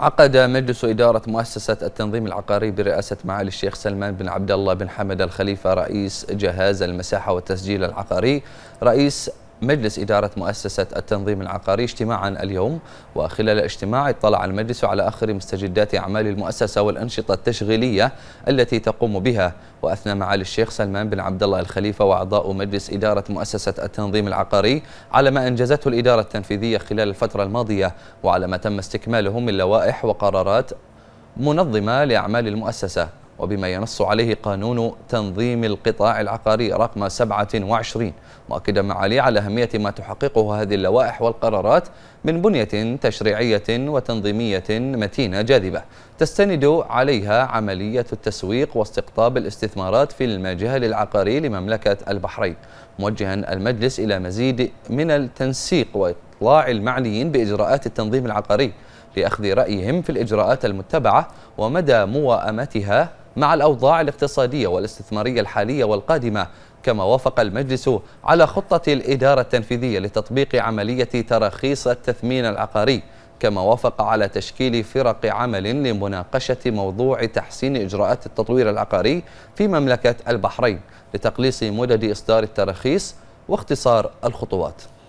عقد مجلس إدارة مؤسسة التنظيم العقاري برئاسة معالي الشيخ سلمان بن عبد الله بن حمد الخليفة رئيس جهاز المساحة والتسجيل العقاري رئيس مجلس إدارة مؤسسة التنظيم العقاري اجتماعا اليوم وخلال الاجتماع اطلع المجلس على آخر مستجدات أعمال المؤسسة والأنشطة التشغيلية التي تقوم بها وأثنى معالي الشيخ سلمان بن عبد الله الخليفة وأعضاء مجلس إدارة مؤسسة التنظيم العقاري على ما أنجزته الإدارة التنفيذية خلال الفترة الماضية وعلى ما تم استكماله من لوائح وقرارات منظمة لأعمال المؤسسة وبما ينص عليه قانون تنظيم القطاع العقاري رقم 27 مؤكدا معالي على أهمية ما تحققه هذه اللوائح والقرارات من بنية تشريعية وتنظيمية متينة جاذبة تستند عليها عملية التسويق واستقطاب الاستثمارات في المجال العقاري لمملكة البحرين موجها المجلس إلى مزيد من التنسيق وإطلاع المعنيين بإجراءات التنظيم العقاري لأخذ رأيهم في الإجراءات المتبعة ومدى موائمتها مع الأوضاع الاقتصادية والاستثمارية الحالية والقادمة كما وافق المجلس على خطة الإدارة التنفيذية لتطبيق عملية تراخيص التثمين العقاري كما وافق على تشكيل فرق عمل لمناقشة موضوع تحسين إجراءات التطوير العقاري في مملكة البحرين لتقليص مدد إصدار التراخيص واختصار الخطوات